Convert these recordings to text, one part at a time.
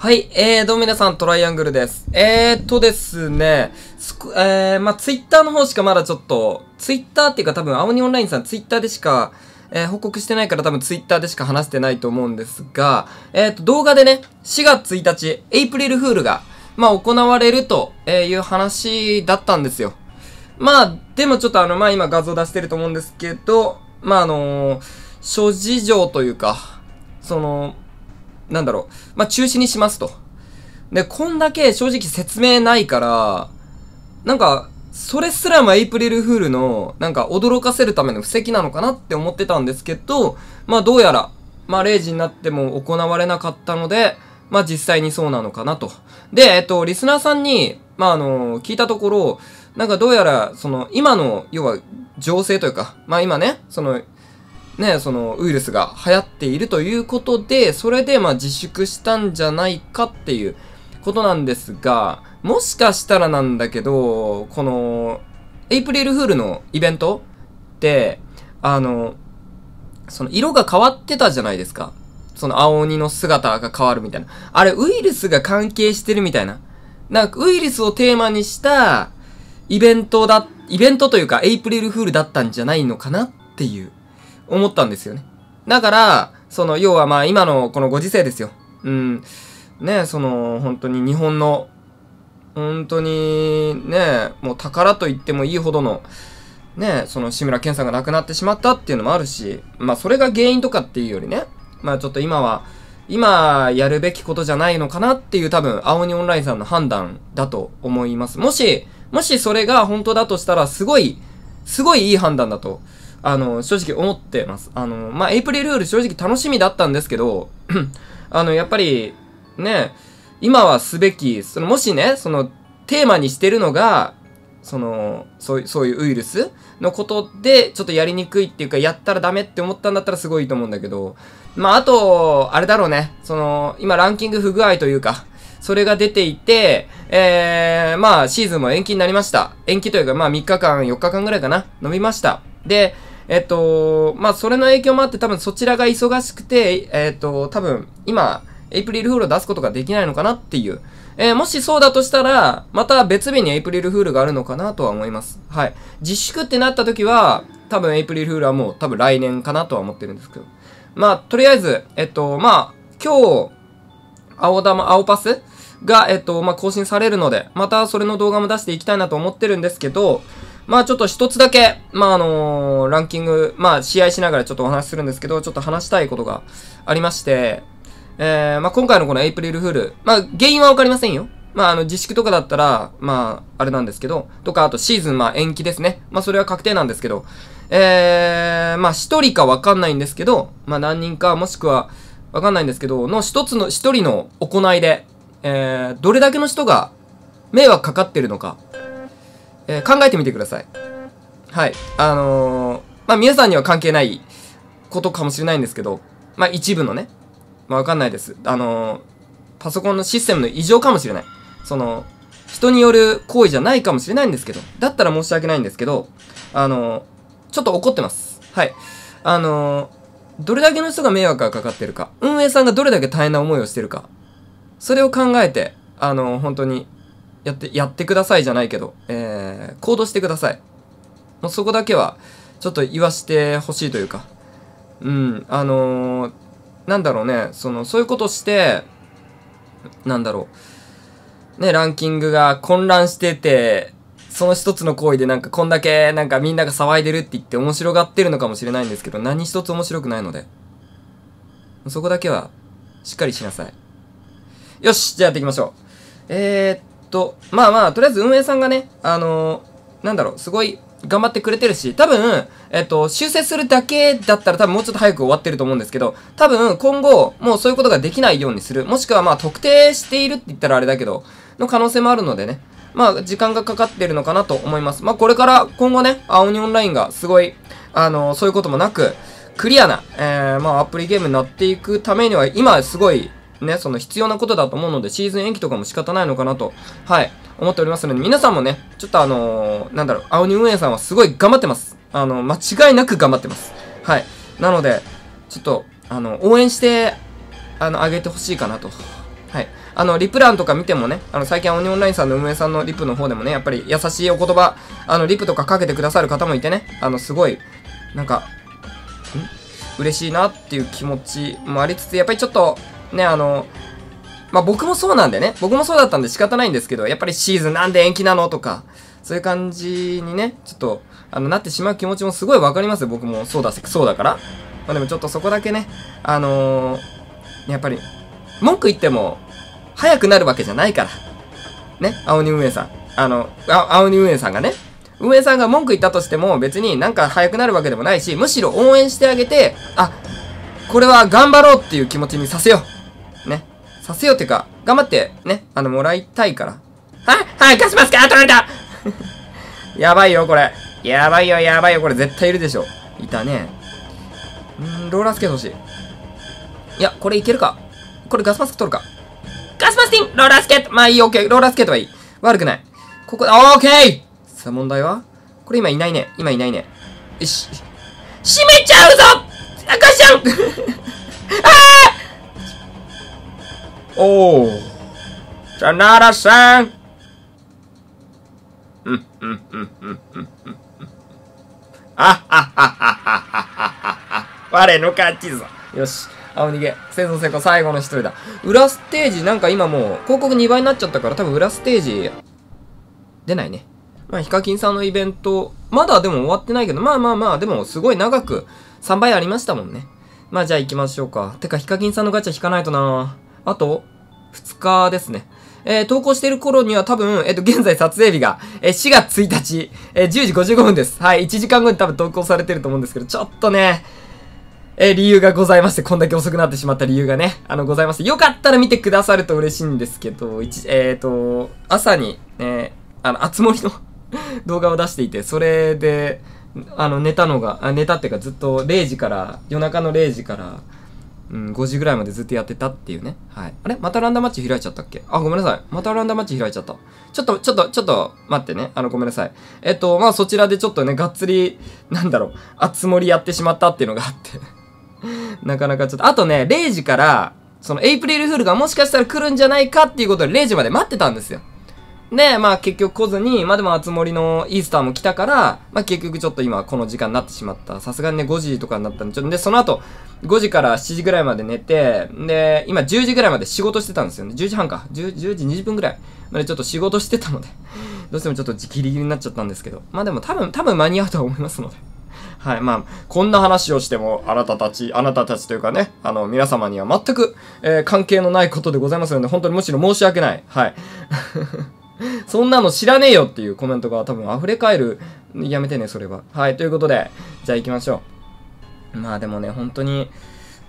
はい、えー、どうも皆さん、トライアングルです。えーとですね、すく、えー、まあ、ツイッターの方しかまだちょっと、ツイッターっていうか多分、青鬼オンラインさんツイッターでしか、えー、報告してないから多分ツイッターでしか話してないと思うんですが、えーと、動画でね、4月1日、エイプリルフールが、まあ、行われるという話だったんですよ。まあ、でもちょっとあの、まあ今画像出してると思うんですけど、まああのー、諸事情というか、その、なんだろう、まあ、中止にしますと。で、こんだけ正直説明ないから、なんか、それすらもエイプリルフールの、なんか驚かせるための布石なのかなって思ってたんですけど、まあどうやら、まあ0時になっても行われなかったので、まあ実際にそうなのかなと。で、えっと、リスナーさんに、まああの、聞いたところ、なんかどうやら、その、今の、要は、情勢というか、まあ今ね、その、ね、そのウイルスが流行っているということで、それでまあ自粛したんじゃないかっていうことなんですが、もしかしたらなんだけど、この、エイプリルフールのイベントって、あの、その色が変わってたじゃないですか。その青鬼の姿が変わるみたいな。あれ、ウイルスが関係してるみたいな。なんか、ウイルスをテーマにしたイベントだ、イベントというか、エイプリルフールだったんじゃないのかなっていう。思ったんですよね。だから、その、要はまあ今のこのご時世ですよ。うん。ね、その、本当に日本の、本当に、ね、もう宝と言ってもいいほどの、ね、その志村けんさんが亡くなってしまったっていうのもあるし、まあそれが原因とかっていうよりね、まあちょっと今は、今やるべきことじゃないのかなっていう多分、青鬼オンラインさんの判断だと思います。もし、もしそれが本当だとしたら、すごい、すごいいい判断だとあの、正直思ってます。あの、まあ、エイプリルフール正直楽しみだったんですけど、あの、やっぱり、ね、今はすべき、その、もしね、その、テーマにしてるのが、その、そうそういうウイルスのことで、ちょっとやりにくいっていうか、やったらダメって思ったんだったらすごいいと思うんだけど、まあ、あと、あれだろうね、その、今ランキング不具合というか、それが出ていて、えー、まあ、シーズンも延期になりました。延期というか、まあ、3日間、4日間ぐらいかな、伸びました。で、えっと、まあ、それの影響もあって多分そちらが忙しくて、えっと、多分今、エイプリルフールを出すことができないのかなっていう。えー、もしそうだとしたら、また別日にエイプリルフールがあるのかなとは思います。はい。自粛ってなった時は、多分エイプリルフールはもう多分来年かなとは思ってるんですけど。まあ、とりあえず、えっと、まあ、今日、青玉、青パスが、えっと、まあ、更新されるので、またそれの動画も出していきたいなと思ってるんですけど、まあちょっと一つだけ、まああのー、ランキング、まあ試合しながらちょっとお話しするんですけど、ちょっと話したいことがありまして、えー、まあ今回のこのエイプリルフール、まあ原因はわかりませんよ。まああの自粛とかだったら、まああれなんですけど、とかあとシーズンまあ延期ですね。まあそれは確定なんですけど、えー、まあ一人かわかんないんですけど、まあ何人かもしくはわかんないんですけど、の一つの、一人の行いで、えー、どれだけの人が迷惑かかってるのかえー、考えてみてください。はい。あのー、まあ、皆さんには関係ないことかもしれないんですけど、まあ、一部のね、まあ、わかんないです。あのー、パソコンのシステムの異常かもしれない。その、人による行為じゃないかもしれないんですけど、だったら申し訳ないんですけど、あのちょっと怒ってます。はい。あのどれだけの人が迷惑がかかってるか、運営さんがどれだけ大変な思いをしてるか、それを考えて、あの本当にやって、やってくださいじゃないけど、えー、行動してください。もうそこだけは、ちょっと言わしてほしいというか、うん、あのー、なんだろうね、その、そういうことして、なんだろう、ね、ランキングが混乱してて、その一つの行為でなんかこんだけなんかみんなが騒いでるって言って面白がってるのかもしれないんですけど、何一つ面白くないので。そこだけは、しっかりしなさい。よしじゃあやっていきましょう。えー、っと、まあまあ、とりあえず運営さんがね、あのー、なんだろう、すごい頑張ってくれてるし、多分、えっと、修正するだけだったら多分もうちょっと早く終わってると思うんですけど、多分今後、もうそういうことができないようにする、もしくはまあ特定しているって言ったらあれだけど、の可能性もあるのでね、まあ時間がかかってるのかなと思います。まあこれから今後ね、青にオンラインがすごい、あのー、そういうこともなく、クリアな、えー、まあアプリゲームになっていくためには、今すごい、ね、その必要なことだと思うので、シーズン延期とかも仕方ないのかなと、はい、思っておりますので、皆さんもね、ちょっとあのー、なんだろう、青鬼運営さんはすごい頑張ってます。あの、間違いなく頑張ってます。はい。なので、ちょっと、あの、応援して、あの、あげてほしいかなと。はい。あの、リプ欄とか見てもね、あの、最近、オニオンラインさんの運営さんのリプの方でもね、やっぱり優しいお言葉、あの、リプとかかけてくださる方もいてね、あの、すごい、なんか、ん嬉しいなっていう気持ちもありつつ、やっぱりちょっと、ね、あの、まあ、僕もそうなんでね、僕もそうだったんで仕方ないんですけど、やっぱりシーズンなんで延期なのとか、そういう感じにね、ちょっと、あの、なってしまう気持ちもすごいわかります僕もそうだ、そうだから。まあ、でもちょっとそこだけね、あのー、やっぱり、文句言っても、早くなるわけじゃないから。ね、青鬼運営さん。あの、あ青鬼運営さんがね、運営さんが文句言ったとしても別になんか早くなるわけでもないし、むしろ応援してあげて、あ、これは頑張ろうっていう気持ちにさせよう。させようっていうか、頑張ってね、あの、もらいたいから。はいはい、貸しますか取られた やばいよ、これ。やばいよ、やばいよ、これ絶対いるでしょ。いたね。んローラースケート欲しい。いや、これいけるか。これガスマスク取るか。ガスマスティンローラースケートまあいい、オッケー。ローラースケートはいい。悪くない。ここ、オッケーさあ問題はこれ今いないね。今いないね。よし。閉めちゃうぞ赤ちゃんあ あおお。じゃならさん。うん、うん、うん、うん、うん。あはははは我の勝ちぞ。よし。青逃げ。生存成功最後の一人だ。裏ステージ、なんか今もう、広告2倍になっちゃったから、多分裏ステージ、出ないね。まあ、ヒカキンさんのイベント、まだでも終わってないけど、まあまあまあ、でもすごい長く、3倍ありましたもんね。まあじゃあ行きましょうか。てか、ヒカキンさんのガチャ引かないとなぁ。あと、2日ですね。えー、投稿してる頃には多分、えっ、ー、と、現在撮影日が、えー、4月1日、えー、10時55分です。はい、1時間後に多分投稿されてると思うんですけど、ちょっとね、え理由がございまして、こんだけ遅くなってしまった理由がね、あの、ございまして、よかったら見てくださると嬉しいんですけど、一、えっ、と、朝に、えあの、あつ森の 動画を出していて、それで、あの、寝たのが、あ寝たっていうかずっと0時から、夜中の0時から、うん、5時ぐらいまでずっとやってたっていうね。はい。あれまたランダムマッチ開いちゃったっけあ、ごめんなさい。またランダムマッチ開いちゃった。ちょっと、ちょっと、ちょっと、待ってね。あの、ごめんなさい。えっと、まあ、そちらでちょっとね、がっつり、なんだろう、熱盛やってしまったっていうのがあって なかなかちょっと、あとね、0時から、その、エイプリルフールがもしかしたら来るんじゃないかっていうことで0時まで待ってたんですよ。で、まあ結局来ずに、まあでも熱盛のイースターも来たから、まあ結局ちょっと今この時間になってしまった。さすがにね5時とかになったんで、ちょっとで、その後、5時から7時ぐらいまで寝て、で、今10時ぐらいまで仕事してたんですよね。10時半か。10, 10時20分ぐらいまでちょっと仕事してたので どうしてもちょっとギリギリになっちゃったんですけど。まあでも多分、多分間に合うと思いますので はい、まあ、こんな話をしても、あなたたち、あなたたちというかね、あの、皆様には全く、えー、関係のないことでございますので、本当にむしろ申し訳ない。はい。そんなの知らねえよっていうコメントが多分溢れ返る。やめてね、それは。はい、ということで、じゃあ行きましょう。まあでもね、本当に、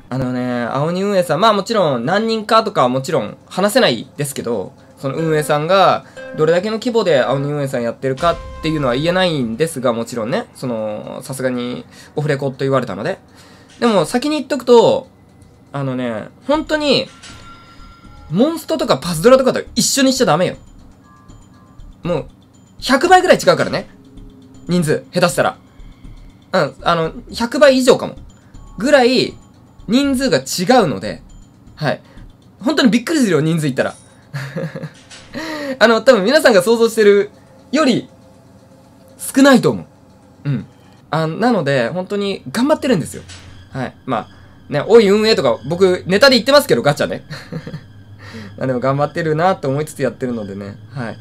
あのね、青鬼運営さん、まあもちろん何人かとかはもちろん話せないですけど、その運営さんがどれだけの規模で青鬼運営さんやってるかっていうのは言えないんですが、もちろんね、その、さすがにオフレコと言われたので。でも先に言っとくと、あのね、本当に、モンストとかパズドラとかと一緒にしちゃダメよ。もう、100倍ぐらい違うからね。人数、下手したら。うん、あの、100倍以上かも。ぐらい、人数が違うので、はい。本当にびっくりするよ、人数いったら。あの、多分皆さんが想像してるより、少ないと思う。うん。あなので、本当に頑張ってるんですよ。はい。まあ、ね、おい運営とか、僕、ネタで言ってますけど、ガチャね。まあでも頑張ってるなって思いつつやってるのでね。はい。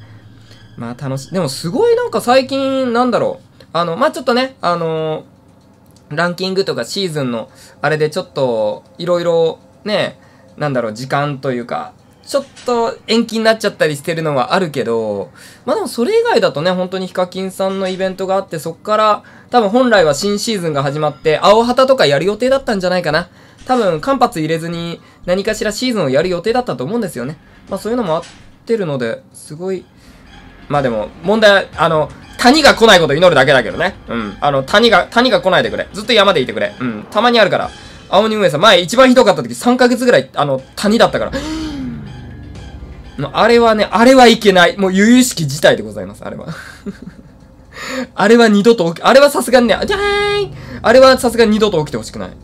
まあ楽し、でもすごいなんか最近、なんだろう。あの、まあ、ちょっとね、あのー、ランキングとかシーズンの、あれでちょっと、いろいろ、ね、なんだろう、時間というか、ちょっと延期になっちゃったりしてるのはあるけど、まあでもそれ以外だとね、本当にヒカキンさんのイベントがあって、そっから、多分本来は新シーズンが始まって、青旗とかやる予定だったんじゃないかな。多分、間髪入れずに何かしらシーズンをやる予定だったと思うんですよね。まあそういうのもあってるので、すごい、まあでも、問題、あの、谷が来ないこと祈るだけだけどね。うん。あの、谷が、谷が来ないでくれ。ずっと山でいてくれ。うん。たまにあるから。青鬼運営さん、前一番ひどかった時3ヶ月ぐらい、あの、谷だったから。あれはね、あれはいけない。もう、由々しき事態でございます、あれは。あれは二度と起き、あれはさすがにね、じゃーいあれはさすがに二度と起きてほしくない。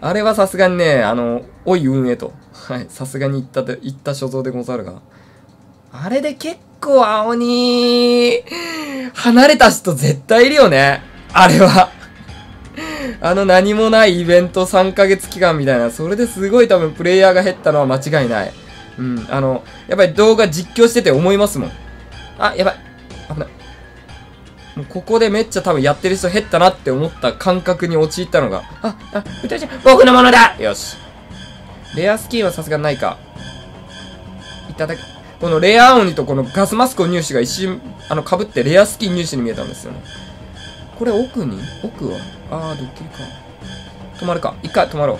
あれはさすがにね、あの、おい運営と。はい、さすがに行ったで、行った所蔵でござるが。あれで結構青に、離れた人絶対いるよね。あれはあの何もないイベント3ヶ月期間みたいな、それですごい多分プレイヤーが減ったのは間違いない。うん、あの、やっぱり動画実況してて思いますもん。あ、やばい。危ない。もうここでめっちゃ多分やってる人減ったなって思った感覚に陥ったのが、あ、あ、歌ちゃ僕のものだよし。レアスキーはさすがにないか。いただき、このレア鬼とこのガスマスクを入手が一瞬、あの、被ってレアスキン入手に見えたんですよね。これ奥に奥はあー、ドッキリか。止まるか。一回止まろ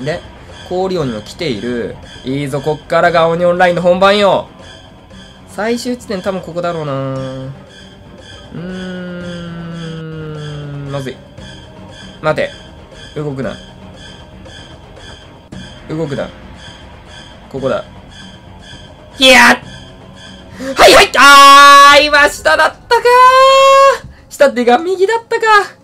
う。で、氷鬼も来ている。いいぞ、こっからが鬼オンラインの本番よ。最終地点多分ここだろうなうーん、まずい。待て。動くな。動くな。ここだ。いやはいはいあー今下だったか下って右だったか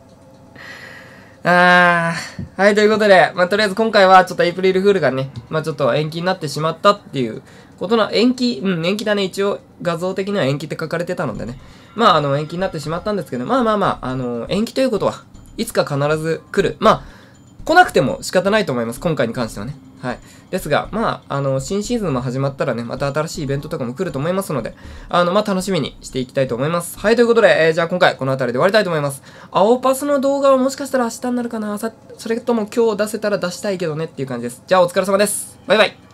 あー。はい、ということで、まあ、とりあえず今回はちょっとエイプリルフールがね、まあ、ちょっと延期になってしまったっていうことの、延期、うん、延期だね。一応、画像的には延期って書かれてたのでね。まあ、あの、延期になってしまったんですけど、まあまあまあ、あの、延期ということは、いつか必ず来る。まあ、来なくても仕方ないと思います。今回に関してはね。はい。ですが、まあ、あの、新シーズンも始まったらね、また新しいイベントとかも来ると思いますので、あの、まあ、楽しみにしていきたいと思います。はい、ということで、えー、じゃあ今回この辺りで終わりたいと思います。青パスの動画はもしかしたら明日になるかなさ、それとも今日出せたら出したいけどねっていう感じです。じゃあお疲れ様です。バイバイ。